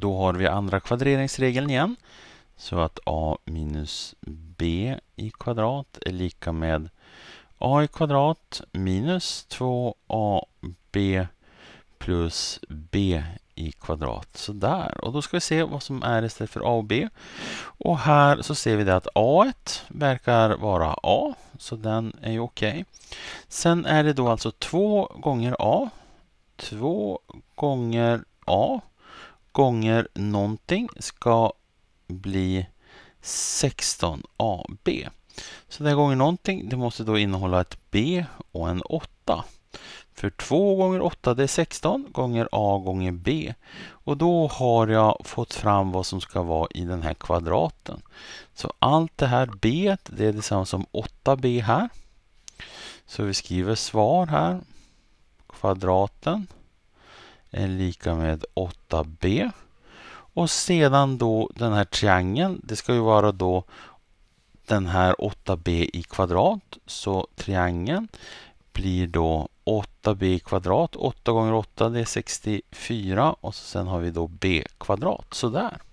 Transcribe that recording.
Då har vi andra kvadreringsregeln igen. Så att a minus b i kvadrat är lika med a i kvadrat minus 2ab plus b i kvadrat. Sådär. Och då ska vi se vad som är istället för a och b. Och här så ser vi det att a verkar vara a, så den är ju okej. Okay. Sen är det då alltså 2 gånger a. 2 gånger a gånger någonting ska bli 16AB. Så den gånger någonting, det måste då innehålla ett B och en 8. För 2 gånger 8 det är 16 gånger A gånger B. Och då har jag fått fram vad som ska vara i den här kvadraten. Så allt det här B det är detsamma som 8B här. Så vi skriver svar här. Kvadraten är lika med 8b. Och sedan då den här triangeln, det ska ju vara då den här 8b i kvadrat. Så triangeln blir då 8b i kvadrat. 8 gånger 8 det är 64 och sen har vi då b kvadrat. Sådär.